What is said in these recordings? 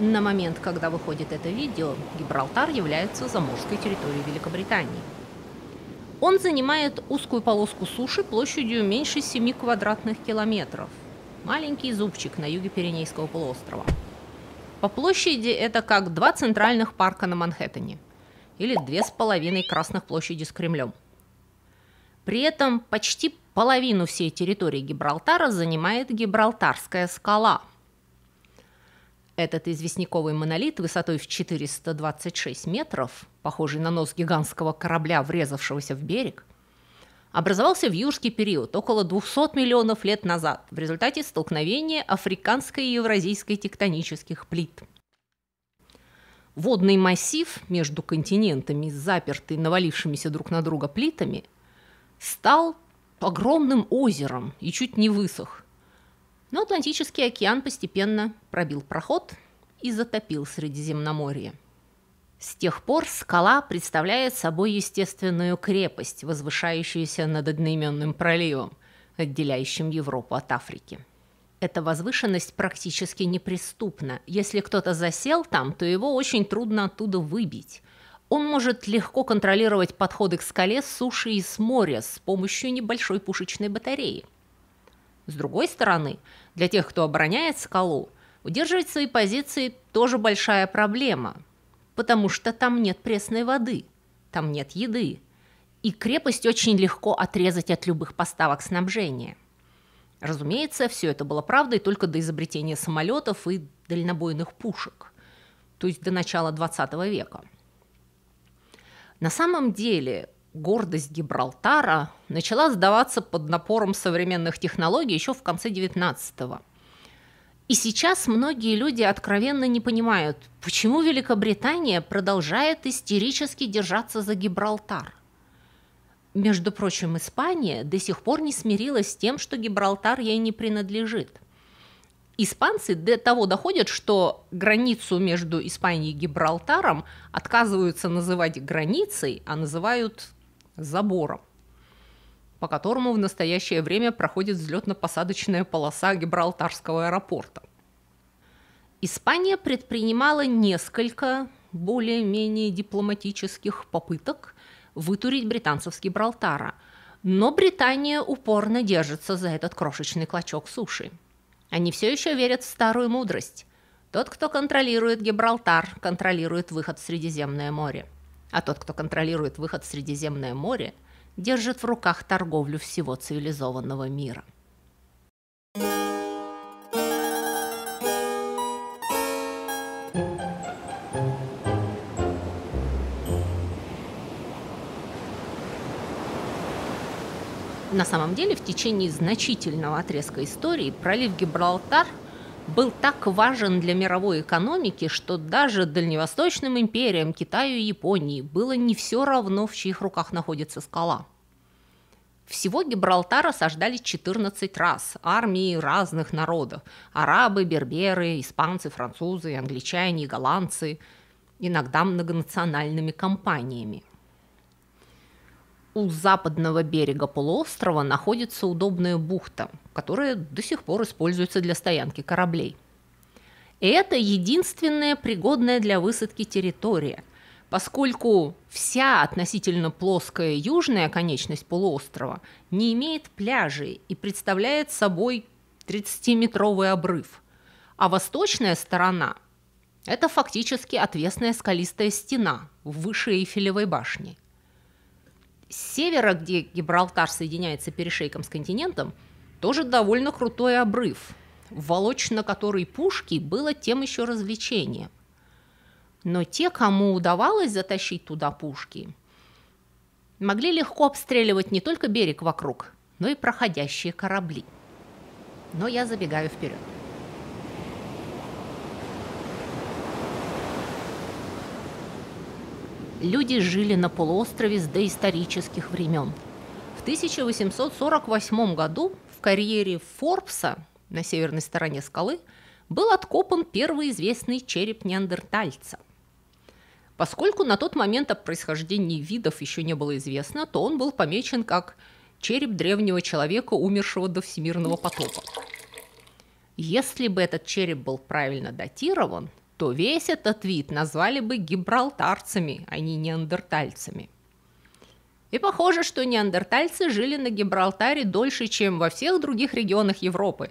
На момент, когда выходит это видео, Гибралтар является заморской территорией Великобритании. Он занимает узкую полоску суши площадью меньше 7 квадратных километров. Маленький зубчик на юге Пиренейского полуострова. По площади это как два центральных парка на Манхэттене или две с половиной красных площади с Кремлем. При этом почти половину всей территории Гибралтара занимает Гибралтарская скала – этот известняковый монолит высотой в 426 метров, похожий на нос гигантского корабля, врезавшегося в берег, образовался в юрский период около 200 миллионов лет назад в результате столкновения африканской и евразийской тектонических плит. Водный массив между континентами, запертый навалившимися друг на друга плитами, стал огромным озером и чуть не высох, но Атлантический океан постепенно пробил проход и затопил Средиземноморье. С тех пор скала представляет собой естественную крепость, возвышающуюся над одноименным проливом, отделяющим Европу от Африки. Эта возвышенность практически неприступна. Если кто-то засел там, то его очень трудно оттуда выбить. Он может легко контролировать подходы к скале с суши и с моря с помощью небольшой пушечной батареи – с другой стороны, для тех, кто обороняет скалу, удерживать свои позиции тоже большая проблема, потому что там нет пресной воды, там нет еды, и крепость очень легко отрезать от любых поставок снабжения. Разумеется, все это было правдой только до изобретения самолетов и дальнобойных пушек, то есть до начала 20 века. На самом деле гордость Гибралтара начала сдаваться под напором современных технологий еще в конце XIX. И сейчас многие люди откровенно не понимают, почему Великобритания продолжает истерически держаться за Гибралтар. Между прочим, Испания до сих пор не смирилась с тем, что Гибралтар ей не принадлежит. Испанцы до того доходят, что границу между Испанией и Гибралтаром отказываются называть границей, а называют забором, по которому в настоящее время проходит взлетно-посадочная полоса Гибралтарского аэропорта. Испания предпринимала несколько более-менее дипломатических попыток вытурить британцев с Гибралтара, но Британия упорно держится за этот крошечный клочок суши. Они все еще верят в старую мудрость. Тот, кто контролирует Гибралтар, контролирует выход в Средиземное море. А тот, кто контролирует выход в Средиземное море, держит в руках торговлю всего цивилизованного мира. На самом деле, в течение значительного отрезка истории пролив Гибралтар был так важен для мировой экономики, что даже дальневосточным империям, Китаю и Японии было не все равно, в чьих руках находится скала. Всего Гибралтар осаждали 14 раз армии разных народов – арабы, берберы, испанцы, французы, англичане, голландцы, иногда многонациональными компаниями у западного берега полуострова находится удобная бухта, которая до сих пор используется для стоянки кораблей. это единственная пригодная для высадки территория, поскольку вся относительно плоская южная конечность полуострова не имеет пляжей и представляет собой 30-метровый обрыв, а восточная сторона – это фактически отвесная скалистая стена выше Эйфелевой башни – с севера, где Гибралтар соединяется перешейком с континентом, тоже довольно крутой обрыв, волочь на который пушки было тем еще развлечением. Но те, кому удавалось затащить туда пушки, могли легко обстреливать не только берег вокруг, но и проходящие корабли. Но я забегаю вперед. люди жили на полуострове с доисторических времен. В 1848 году в карьере Форбса на северной стороне скалы был откопан первый известный череп неандертальца. Поскольку на тот момент о происхождении видов еще не было известно, то он был помечен как череп древнего человека, умершего до всемирного потопа. Если бы этот череп был правильно датирован – то весь этот вид назвали бы гибралтарцами, а не неандертальцами. И похоже, что неандертальцы жили на Гибралтаре дольше, чем во всех других регионах Европы,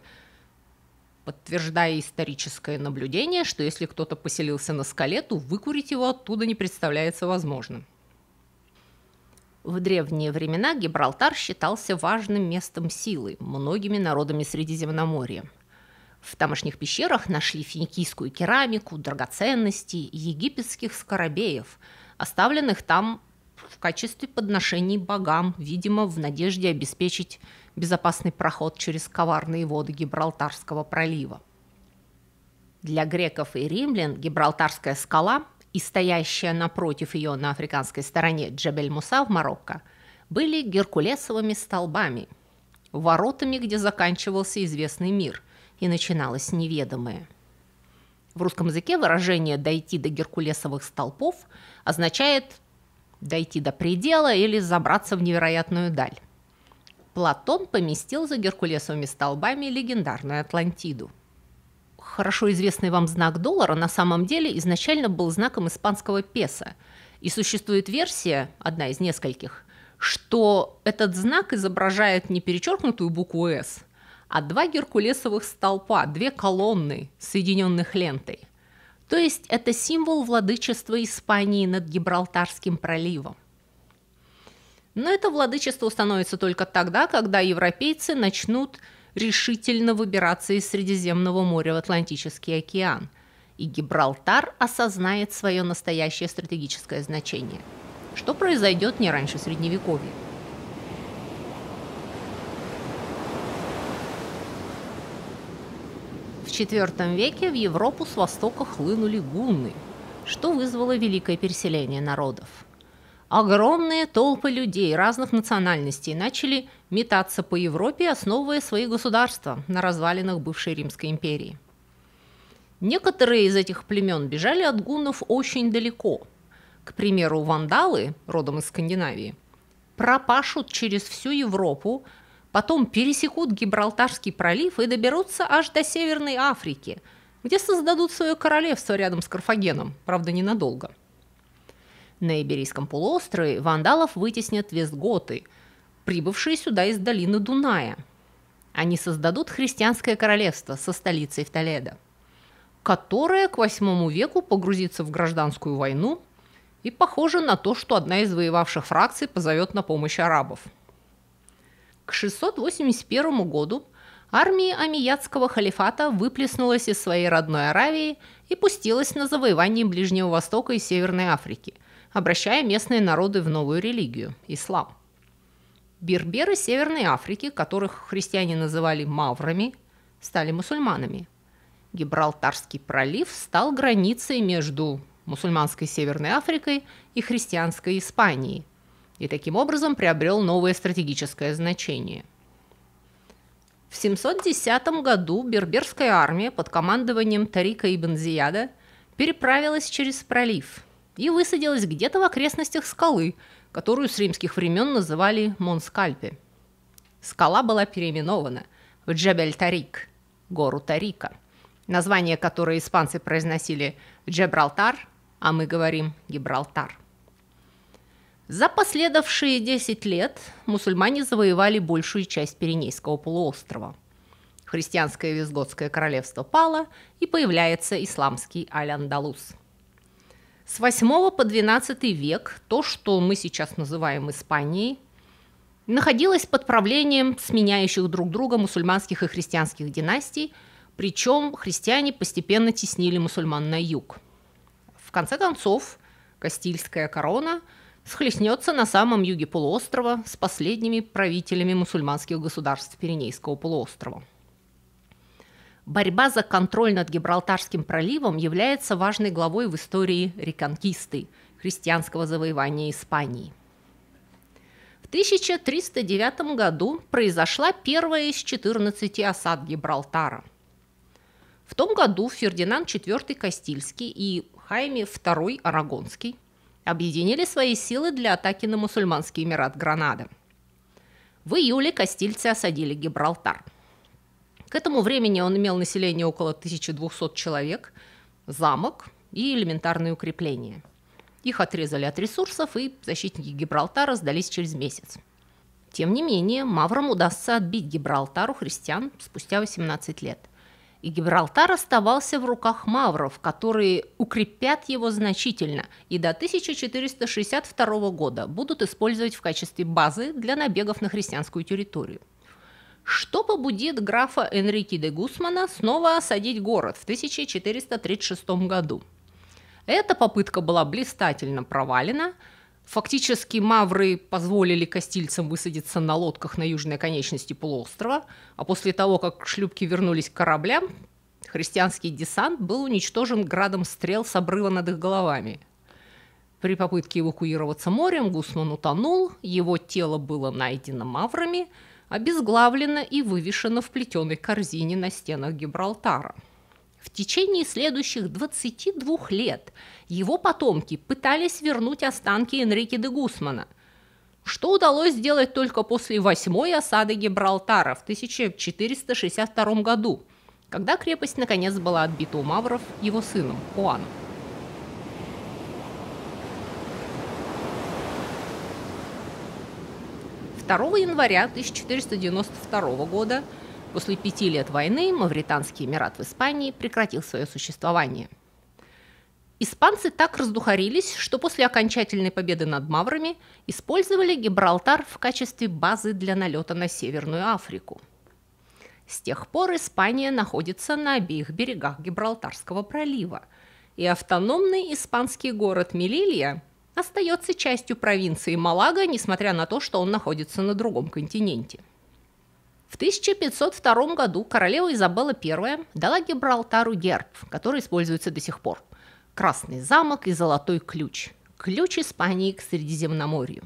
подтверждая историческое наблюдение, что если кто-то поселился на скале, то выкурить его оттуда не представляется возможным. В древние времена Гибралтар считался важным местом силы многими народами Средиземноморья – в тамошних пещерах нашли финикийскую керамику, драгоценности и египетских скоробеев, оставленных там в качестве подношений богам, видимо, в надежде обеспечить безопасный проход через коварные воды Гибралтарского пролива. Для греков и римлян Гибралтарская скала и стоящая напротив ее на африканской стороне Джебель-Муса в Марокко были геркулесовыми столбами, воротами, где заканчивался известный мир – и начиналось неведомое. В русском языке выражение «дойти до геркулесовых столпов» означает «дойти до предела» или «забраться в невероятную даль». Платон поместил за геркулесовыми столбами легендарную Атлантиду. Хорошо известный вам знак доллара на самом деле изначально был знаком испанского песо, и существует версия, одна из нескольких, что этот знак изображает не перечеркнутую букву «С», а два геркулесовых столпа, две колонны, соединенных лентой. То есть это символ владычества Испании над Гибралтарским проливом. Но это владычество становится только тогда, когда европейцы начнут решительно выбираться из Средиземного моря в Атлантический океан, и Гибралтар осознает свое настоящее стратегическое значение, что произойдет не раньше Средневековья. IV веке в Европу с востока хлынули гунны, что вызвало великое переселение народов. Огромные толпы людей разных национальностей начали метаться по Европе, основывая свои государства на развалинах бывшей Римской империи. Некоторые из этих племен бежали от гуннов очень далеко. К примеру, вандалы, родом из Скандинавии, пропашут через всю Европу, потом пересекут Гибралтарский пролив и доберутся аж до Северной Африки, где создадут свое королевство рядом с Карфагеном, правда ненадолго. На Иберийском полуострове вандалов вытеснят вестготы, прибывшие сюда из долины Дуная. Они создадут христианское королевство со столицей в Толедо, которое к VIII веку погрузится в гражданскую войну и похоже на то, что одна из воевавших фракций позовет на помощь арабов – к 681 году армия Амиядского халифата выплеснулась из своей родной Аравии и пустилась на завоевание Ближнего Востока и Северной Африки, обращая местные народы в новую религию – ислам. Берберы Северной Африки, которых христиане называли маврами, стали мусульманами. Гибралтарский пролив стал границей между мусульманской Северной Африкой и христианской Испанией – и таким образом приобрел новое стратегическое значение. В 710 году берберская армия под командованием Тарика ибн Зияда переправилась через пролив и высадилась где-то в окрестностях скалы, которую с римских времен называли Монскальпе. Скала была переименована в Джебель-Тарик, гору Тарика, название которой испанцы произносили Джебралтар, а мы говорим Гибралтар – за последовавшие 10 лет мусульмане завоевали большую часть Пиренейского полуострова. Христианское Визготское королевство пало, и появляется исламский Аль-Андалус. С 8 по 12 век то, что мы сейчас называем Испанией, находилось под правлением сменяющих друг друга мусульманских и христианских династий, причем христиане постепенно теснили мусульман на юг. В конце концов, Кастильская корона – схлестнется на самом юге полуострова с последними правителями мусульманских государств Пиренейского полуострова. Борьба за контроль над Гибралтарским проливом является важной главой в истории реконкисты – христианского завоевания Испании. В 1309 году произошла первая из 14 осад Гибралтара. В том году Фердинанд IV Кастильский и Хайме II Арагонский объединили свои силы для атаки на мусульманский Эмират Гранады. В июле кастильцы осадили Гибралтар. К этому времени он имел население около 1200 человек, замок и элементарные укрепления. Их отрезали от ресурсов, и защитники Гибралтара сдались через месяц. Тем не менее, маврам удастся отбить Гибралтар у христиан спустя 18 лет – и Гибралтар оставался в руках мавров, которые укрепят его значительно и до 1462 года будут использовать в качестве базы для набегов на христианскую территорию. Что побудит графа Энрике де Гусмана снова осадить город в 1436 году? Эта попытка была блистательно провалена – Фактически мавры позволили костильцам высадиться на лодках на южной оконечности полуострова, а после того, как шлюпки вернулись к кораблям, христианский десант был уничтожен градом стрел с обрыва над их головами. При попытке эвакуироваться морем Гусман утонул, его тело было найдено маврами, обезглавлено и вывешено в плетеной корзине на стенах Гибралтара – в течение следующих 22 лет его потомки пытались вернуть останки Энрике де Гусмана, что удалось сделать только после восьмой осады Гибралтара в 1462 году, когда крепость наконец была отбита у мавров его сыном Хуаном. Второго января 1492 года – После пяти лет войны Мавританский Эмират в Испании прекратил свое существование. Испанцы так раздухарились, что после окончательной победы над маврами использовали Гибралтар в качестве базы для налета на Северную Африку. С тех пор Испания находится на обеих берегах Гибралтарского пролива, и автономный испанский город Мелилья остается частью провинции Малага, несмотря на то, что он находится на другом континенте – в 1502 году королева Изабелла I дала Гибралтару герб, который используется до сих пор. Красный замок и золотой ключ. Ключ Испании к Средиземноморью.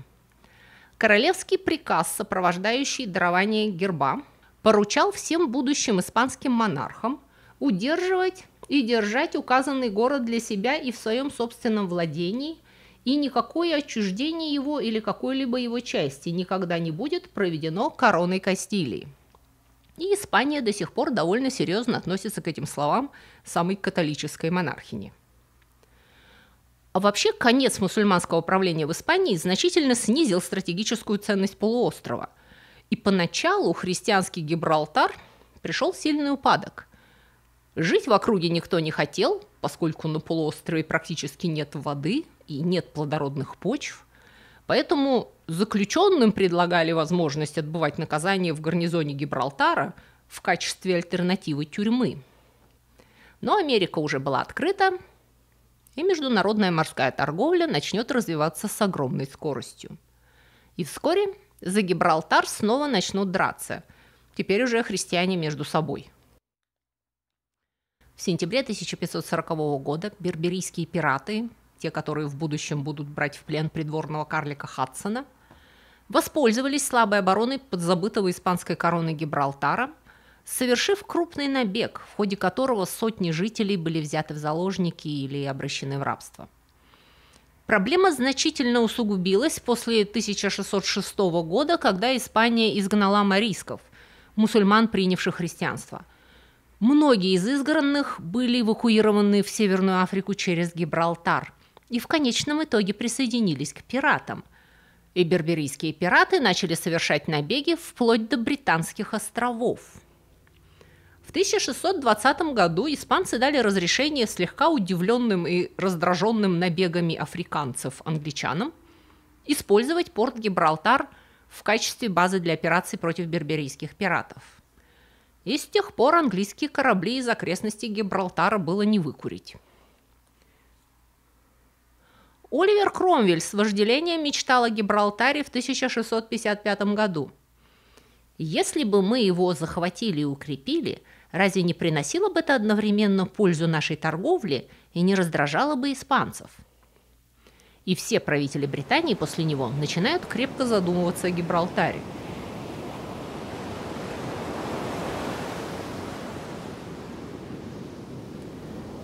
Королевский приказ, сопровождающий дарование герба, поручал всем будущим испанским монархам удерживать и держать указанный город для себя и в своем собственном владении – и никакое отчуждение его или какой-либо его части никогда не будет проведено короной Кастилии. И Испания до сих пор довольно серьезно относится к этим словам самой католической монархини. А вообще, конец мусульманского правления в Испании значительно снизил стратегическую ценность полуострова. И поначалу христианский Гибралтар пришел в сильный упадок. Жить в округе никто не хотел, поскольку на полуострове практически нет воды, и нет плодородных почв. Поэтому заключенным предлагали возможность отбывать наказание в гарнизоне Гибралтара в качестве альтернативы тюрьмы. Но Америка уже была открыта, и международная морская торговля начнет развиваться с огромной скоростью. И вскоре за Гибралтар снова начнут драться, теперь уже христиане между собой. В сентябре 1540 года берберийские пираты те, которые в будущем будут брать в плен придворного карлика Хадсона, воспользовались слабой обороной подзабытого испанской короны Гибралтара, совершив крупный набег, в ходе которого сотни жителей были взяты в заложники или обращены в рабство. Проблема значительно усугубилась после 1606 года, когда Испания изгнала марийсков, мусульман, принявших христианство. Многие из изгоранных были эвакуированы в Северную Африку через Гибралтар – и в конечном итоге присоединились к пиратам. И берберийские пираты начали совершать набеги вплоть до Британских островов. В 1620 году испанцы дали разрешение слегка удивленным и раздраженным набегами африканцев англичанам использовать порт Гибралтар в качестве базы для операций против берберийских пиратов. И с тех пор английские корабли из окрестностей Гибралтара было не выкурить. Оливер Кромвель с вожделением мечтал о Гибралтаре в 1655 году. Если бы мы его захватили и укрепили, разве не приносило бы это одновременно пользу нашей торговле и не раздражало бы испанцев? И все правители Британии после него начинают крепко задумываться о Гибралтаре –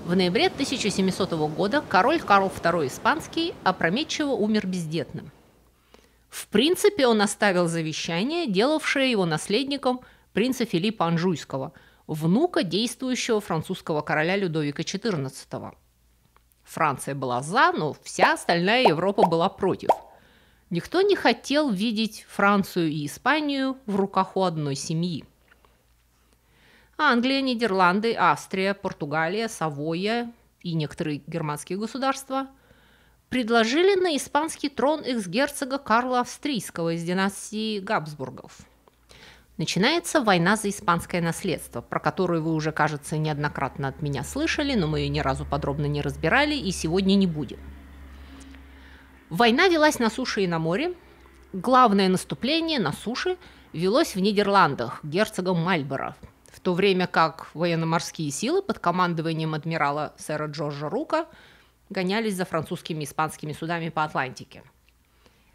В ноябре 1700 года король Карл II Испанский опрометчиво умер бездетным. В принципе, он оставил завещание, делавшее его наследником принца Филиппа Анжуйского, внука действующего французского короля Людовика XIV. Франция была за, но вся остальная Европа была против. Никто не хотел видеть Францию и Испанию в руках у одной семьи – Англия, Нидерланды, Австрия, Португалия, Савоя и некоторые германские государства предложили на испанский трон герцога Карла Австрийского из династии Габсбургов. Начинается война за испанское наследство, про которую вы уже, кажется, неоднократно от меня слышали, но мы ее ни разу подробно не разбирали и сегодня не будем. Война велась на суше и на море. Главное наступление на суше велось в Нидерландах герцогом Мальборо – то время как военно-морские силы под командованием адмирала сэра Джорджа Рука гонялись за французскими и испанскими судами по Атлантике.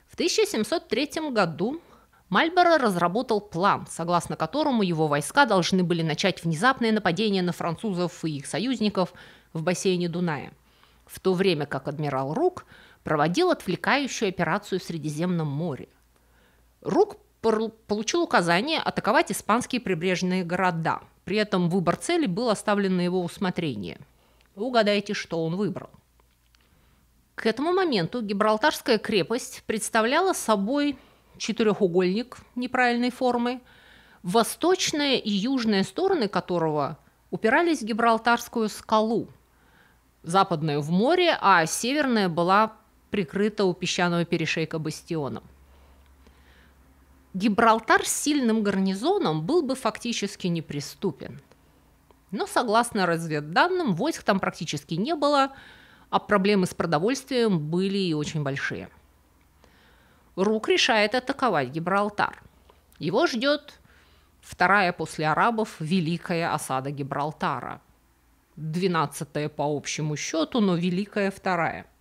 В 1703 году Мальборо разработал план, согласно которому его войска должны были начать внезапное нападение на французов и их союзников в бассейне Дуная, в то время как адмирал Рук проводил отвлекающую операцию в Средиземном море. Рук получил указание атаковать испанские прибрежные города. При этом выбор цели был оставлен на его усмотрение. Угадайте, что он выбрал. К этому моменту Гибралтарская крепость представляла собой четырехугольник неправильной формы, восточная и южная стороны которого упирались в Гибралтарскую скалу. Западная в море, а северная была прикрыта у песчаного перешейка бастионом. Гибралтар с сильным гарнизоном был бы фактически неприступен. Но, согласно разведданным, войск там практически не было, а проблемы с продовольствием были и очень большие. Рук решает атаковать Гибралтар. Его ждет вторая после арабов великая осада Гибралтара. Двенадцатая по общему счету, но великая вторая –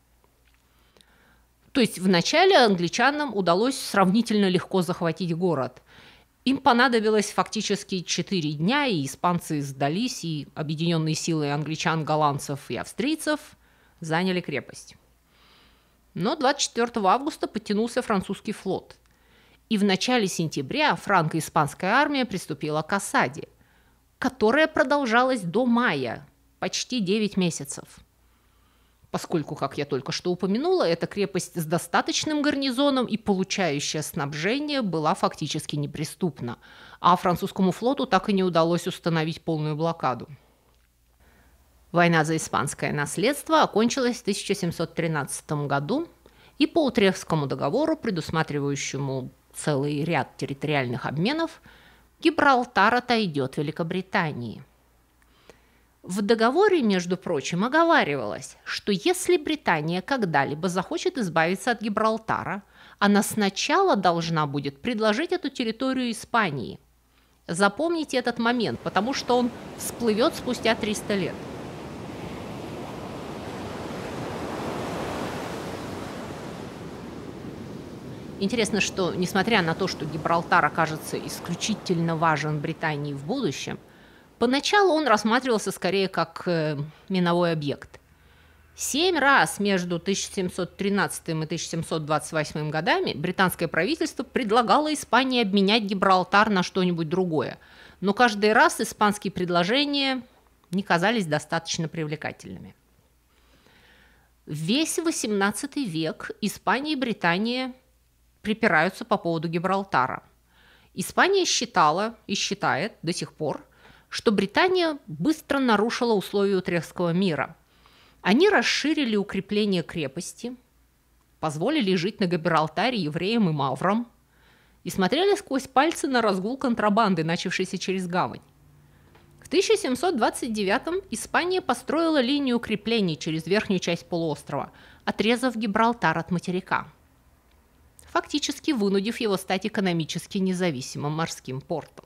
то есть вначале англичанам удалось сравнительно легко захватить город. Им понадобилось фактически 4 дня, и испанцы сдались, и объединенные силы англичан, голландцев и австрийцев заняли крепость. Но 24 августа подтянулся французский флот. И в начале сентября франко-испанская армия приступила к осаде, которая продолжалась до мая, почти 9 месяцев – поскольку, как я только что упомянула, эта крепость с достаточным гарнизоном и получающая снабжение была фактически неприступна, а французскому флоту так и не удалось установить полную блокаду. Война за испанское наследство окончилась в 1713 году, и по Утрехскому договору, предусматривающему целый ряд территориальных обменов, Гибралтар отойдет Великобритании – в договоре, между прочим, оговаривалось, что если Британия когда-либо захочет избавиться от Гибралтара, она сначала должна будет предложить эту территорию Испании. Запомните этот момент, потому что он всплывет спустя 300 лет. Интересно, что несмотря на то, что Гибралтар окажется исключительно важен Британии в будущем, Поначалу он рассматривался скорее как э, миновой объект. Семь раз между 1713 и 1728 годами британское правительство предлагало Испании обменять Гибралтар на что-нибудь другое, но каждый раз испанские предложения не казались достаточно привлекательными. Весь XVIII век Испания и Британия припираются по поводу Гибралтара. Испания считала и считает до сих пор, что Британия быстро нарушила условия Утрехского мира. Они расширили укрепление крепости, позволили жить на Габиралтаре евреям и маврам и смотрели сквозь пальцы на разгул контрабанды, начавшейся через гавань. В 1729 м Испания построила линию укреплений через верхнюю часть полуострова, отрезав Гибралтар от материка, фактически вынудив его стать экономически независимым морским портом.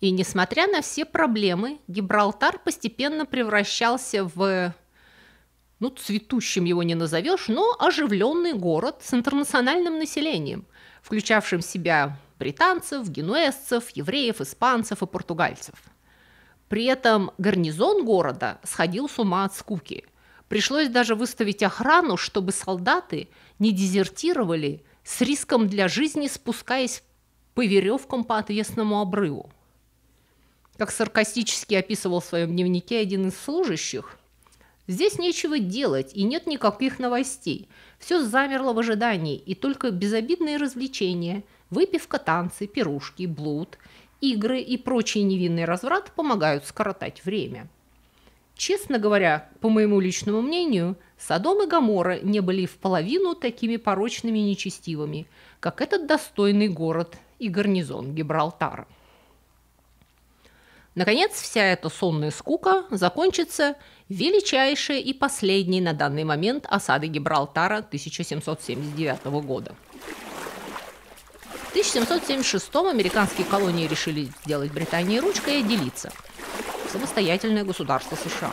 И несмотря на все проблемы, Гибралтар постепенно превращался в ну, цветущим его не назовешь, но оживленный город с интернациональным населением, включавшим в себя британцев, генуэзцев, евреев, испанцев и португальцев. При этом гарнизон города сходил с ума от скуки. Пришлось даже выставить охрану, чтобы солдаты не дезертировали с риском для жизни, спускаясь по веревкам по отвесному обрыву. Как саркастически описывал в своем дневнике один из служащих, Здесь нечего делать и нет никаких новостей. Все замерло в ожидании, и только безобидные развлечения, выпивка, танцы, пирушки, блуд, игры и прочий невинный разврат помогают скоротать время. Честно говоря, по моему личному мнению, Содом и Гамора не были в половину такими порочными и нечестивыми, как этот достойный город и гарнизон Гибралтара. Наконец, вся эта сонная скука закончится величайшей и последней на данный момент осадой Гибралтара 1779 года. В 1776 американские колонии решили сделать Британии ручкой и делиться самостоятельное государство США.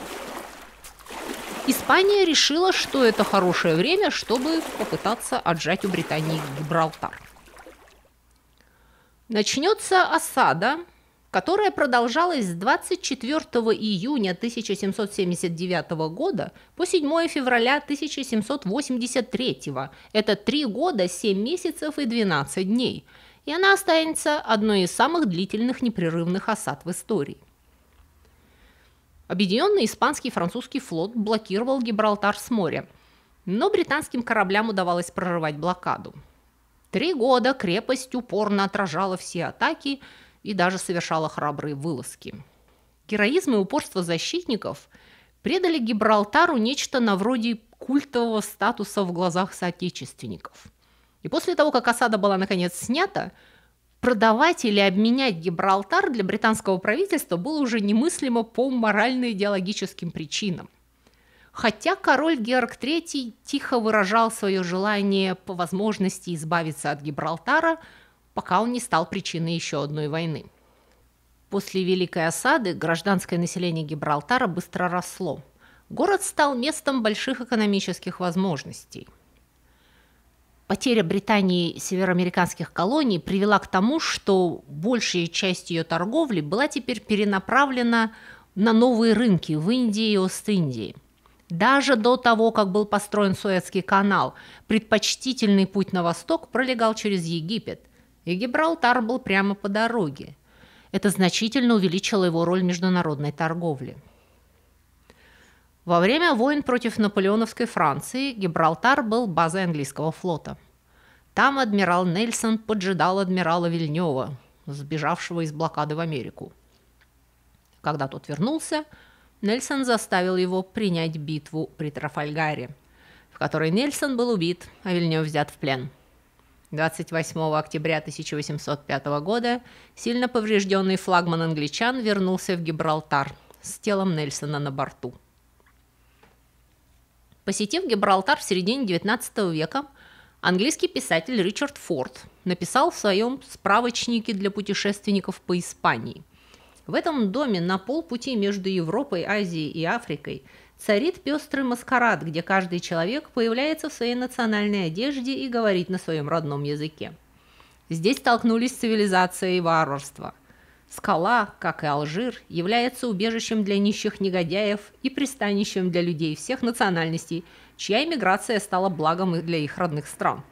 Испания решила, что это хорошее время, чтобы попытаться отжать у Британии Гибралтар. Начнется осада которая продолжалась с 24 июня 1779 года по 7 февраля 1783. Это 3 года, 7 месяцев и 12 дней. И она останется одной из самых длительных непрерывных осад в истории. Объединенный испанский и французский флот блокировал Гибралтар с моря, но британским кораблям удавалось прорывать блокаду. Три года крепость упорно отражала все атаки – и даже совершала храбрые вылазки. Героизм и упорство защитников предали Гибралтару нечто на вроде культового статуса в глазах соотечественников. И после того, как осада была наконец снята, продавать или обменять Гибралтар для британского правительства было уже немыслимо по морально-идеологическим причинам. Хотя король Георг III тихо выражал свое желание по возможности избавиться от Гибралтара – пока он не стал причиной еще одной войны. После Великой осады гражданское население Гибралтара быстро росло. Город стал местом больших экономических возможностей. Потеря Британии североамериканских колоний привела к тому, что большая часть ее торговли была теперь перенаправлена на новые рынки в Индии и Ост-Индии. Даже до того, как был построен Суэцкий канал, предпочтительный путь на восток пролегал через Египет, и Гибралтар был прямо по дороге. Это значительно увеличило его роль международной торговли. Во время войн против наполеоновской Франции Гибралтар был базой английского флота. Там адмирал Нельсон поджидал адмирала Вильнева, сбежавшего из блокады в Америку. Когда тот вернулся, Нельсон заставил его принять битву при Трафальгаре, в которой Нельсон был убит, а Вильнев взят в плен – 28 октября 1805 года сильно поврежденный флагман англичан вернулся в Гибралтар с телом Нельсона на борту. Посетив Гибралтар в середине XIX века, английский писатель Ричард Форд написал в своем справочнике для путешественников по Испании. В этом доме на полпути между Европой, Азией и Африкой – царит пестрый маскарад, где каждый человек появляется в своей национальной одежде и говорит на своем родном языке. Здесь столкнулись цивилизация и варварство. Скала, как и Алжир, является убежищем для нищих негодяев и пристанищем для людей всех национальностей, чья иммиграция стала благом для их родных стран.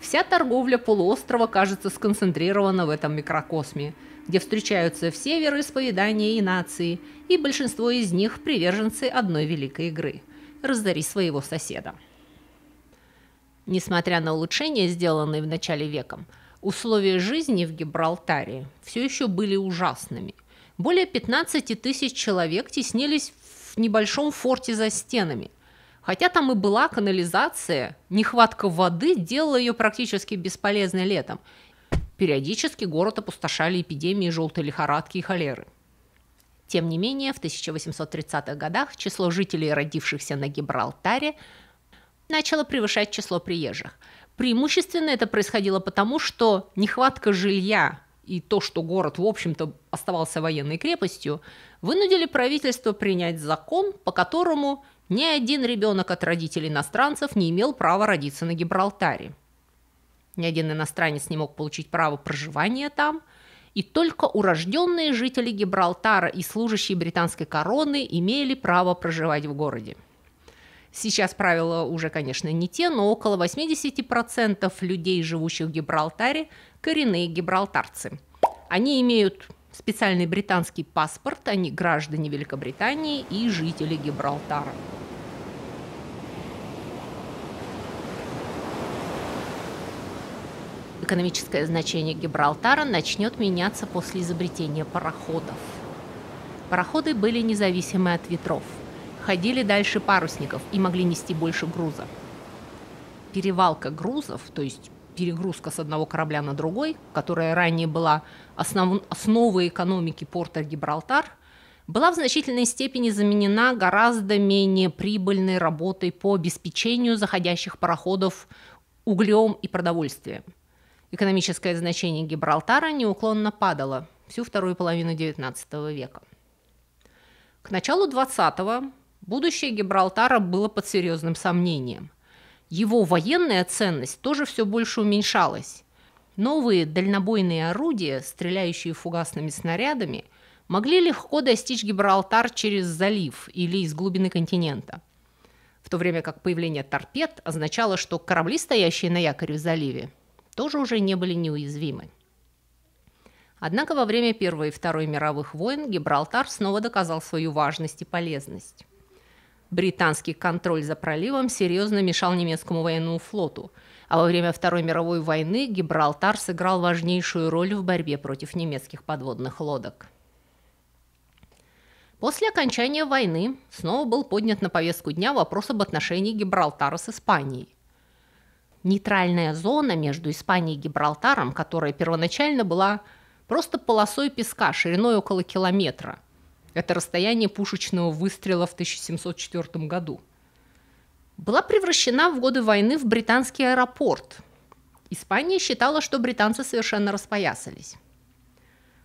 Вся торговля полуострова кажется сконцентрирована в этом микрокосме – где встречаются все вероисповедания и нации, и большинство из них приверженцы одной великой игры – раздари своего соседа. Несмотря на улучшения, сделанные в начале века, условия жизни в Гибралтаре все еще были ужасными. Более 15 тысяч человек теснились в небольшом форте за стенами. Хотя там и была канализация, нехватка воды делала ее практически бесполезной летом – Периодически город опустошали эпидемии желтой лихорадки и холеры. Тем не менее, в 1830-х годах число жителей, родившихся на Гибралтаре, начало превышать число приезжих. Преимущественно это происходило потому, что нехватка жилья и то, что город, в общем-то, оставался военной крепостью, вынудили правительство принять закон, по которому ни один ребенок от родителей иностранцев не имел права родиться на Гибралтаре – ни один иностранец не мог получить право проживания там, и только урожденные жители Гибралтара и служащие британской короны имели право проживать в городе. Сейчас правила уже, конечно, не те, но около 80% людей, живущих в Гибралтаре, коренные гибралтарцы. Они имеют специальный британский паспорт, они граждане Великобритании и жители Гибралтара. Экономическое значение Гибралтара начнет меняться после изобретения пароходов. Пароходы были независимы от ветров, ходили дальше парусников и могли нести больше груза. Перевалка грузов, то есть перегрузка с одного корабля на другой, которая ранее была основ... основой экономики порта Гибралтар, была в значительной степени заменена гораздо менее прибыльной работой по обеспечению заходящих пароходов углем и продовольствием. Экономическое значение Гибралтара неуклонно падало всю вторую половину XIX века. К началу XX будущее Гибралтара было под серьезным сомнением. Его военная ценность тоже все больше уменьшалась. Новые дальнобойные орудия, стреляющие фугасными снарядами, могли легко достичь Гибралтар через залив или из глубины континента, в то время как появление торпед означало, что корабли, стоящие на якоре в заливе, тоже уже не были неуязвимы. Однако во время Первой и Второй мировых войн Гибралтар снова доказал свою важность и полезность. Британский контроль за проливом серьезно мешал немецкому военному флоту, а во время Второй мировой войны Гибралтар сыграл важнейшую роль в борьбе против немецких подводных лодок. После окончания войны снова был поднят на повестку дня вопрос об отношении Гибралтара с Испанией – нейтральная зона между Испанией и Гибралтаром, которая первоначально была просто полосой песка шириной около километра. Это расстояние пушечного выстрела в 1704 году. Была превращена в годы войны в британский аэропорт. Испания считала, что британцы совершенно распоясались.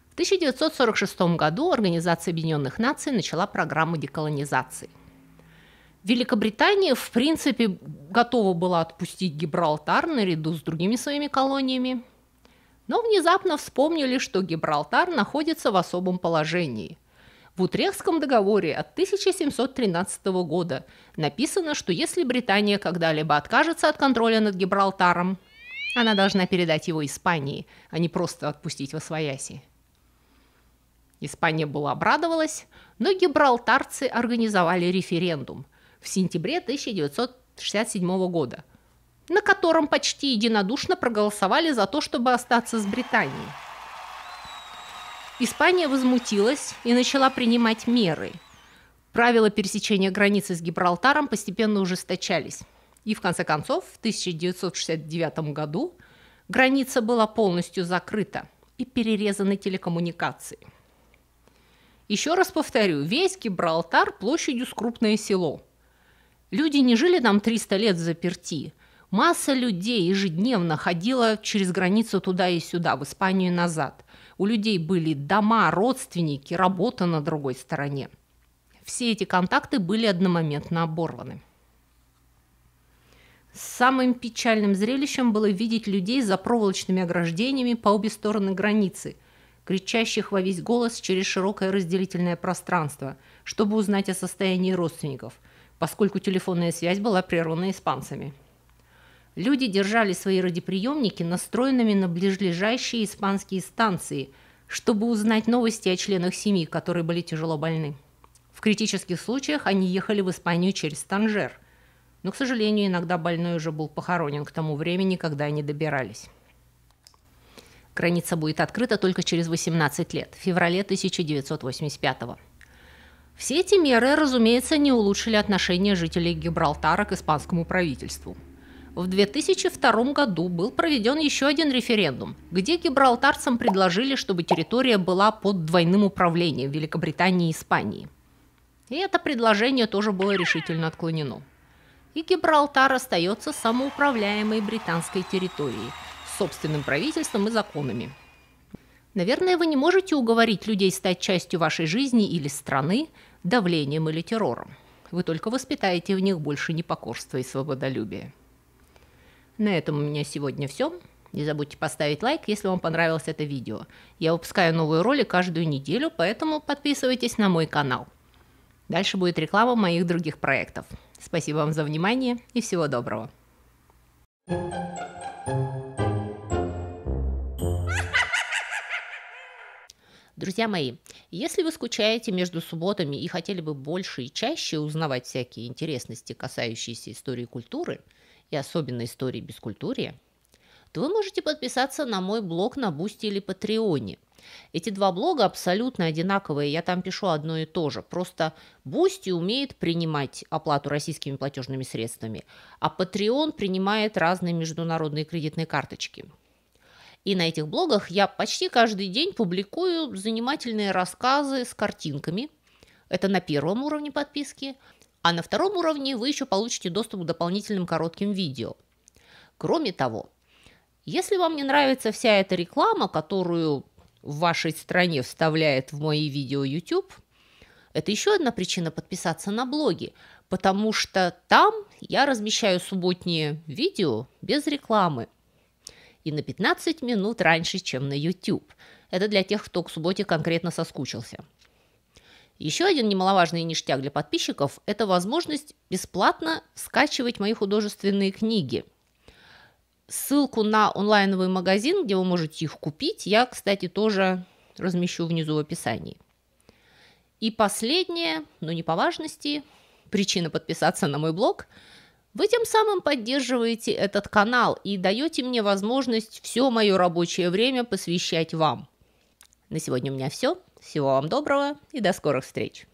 В 1946 году Организация Объединенных Наций начала программу деколонизации – Великобритания, в принципе, готова была отпустить Гибралтар наряду с другими своими колониями, но внезапно вспомнили, что Гибралтар находится в особом положении. В Утрехском договоре от 1713 года написано, что если Британия когда-либо откажется от контроля над Гибралтаром, она должна передать его Испании, а не просто отпустить во свояси. Испания была обрадовалась, но гибралтарцы организовали референдум, в сентябре 1967 года, на котором почти единодушно проголосовали за то, чтобы остаться с Британией. Испания возмутилась и начала принимать меры. Правила пересечения границы с Гибралтаром постепенно ужесточались. И в конце концов, в 1969 году граница была полностью закрыта и перерезаны телекоммуникации. Еще раз повторю, весь Гибралтар площадью с крупное село – Люди не жили там 300 лет заперти. Масса людей ежедневно ходила через границу туда и сюда, в Испанию и назад. У людей были дома, родственники, работа на другой стороне. Все эти контакты были одномоментно оборваны. Самым печальным зрелищем было видеть людей за проволочными ограждениями по обе стороны границы, кричащих во весь голос через широкое разделительное пространство, чтобы узнать о состоянии родственников – поскольку телефонная связь была прервана испанцами. Люди держали свои радиоприемники настроенными на ближайшие испанские станции, чтобы узнать новости о членах семьи, которые были тяжело больны. В критических случаях они ехали в Испанию через Танжер, но, к сожалению, иногда больной уже был похоронен к тому времени, когда они добирались. Граница будет открыта только через 18 лет, в феврале 1985 года. Все эти меры, разумеется, не улучшили отношения жителей Гибралтара к испанскому правительству. В 2002 году был проведен еще один референдум, где гибралтарцам предложили, чтобы территория была под двойным управлением Великобритании и Испании. И это предложение тоже было решительно отклонено. И Гибралтар остается самоуправляемой британской территорией с собственным правительством и законами. Наверное, вы не можете уговорить людей стать частью вашей жизни или страны, давлением или террором. Вы только воспитаете в них больше непокорства и свободолюбия. На этом у меня сегодня все. Не забудьте поставить лайк, если вам понравилось это видео. Я выпускаю новые роли каждую неделю, поэтому подписывайтесь на мой канал. Дальше будет реклама моих других проектов. Спасибо вам за внимание и всего доброго. Друзья мои, если вы скучаете между субботами и хотели бы больше и чаще узнавать всякие интересности, касающиеся истории культуры и особенно истории бескультурия, то вы можете подписаться на мой блог на Бусти или Патреоне. Эти два блога абсолютно одинаковые, я там пишу одно и то же. Просто Бусти умеет принимать оплату российскими платежными средствами, а Patreon принимает разные международные кредитные карточки – и на этих блогах я почти каждый день публикую занимательные рассказы с картинками. Это на первом уровне подписки. А на втором уровне вы еще получите доступ к дополнительным коротким видео. Кроме того, если вам не нравится вся эта реклама, которую в вашей стране вставляет в мои видео YouTube, это еще одна причина подписаться на блоги, потому что там я размещаю субботние видео без рекламы – и на 15 минут раньше, чем на YouTube. Это для тех, кто к субботе конкретно соскучился. Еще один немаловажный ништяк для подписчиков – это возможность бесплатно скачивать мои художественные книги. Ссылку на онлайновый магазин, где вы можете их купить, я, кстати, тоже размещу внизу в описании. И последнее, но не по важности, причина подписаться на мой блог – вы тем самым поддерживаете этот канал и даете мне возможность все мое рабочее время посвящать вам. На сегодня у меня все. Всего вам доброго и до скорых встреч.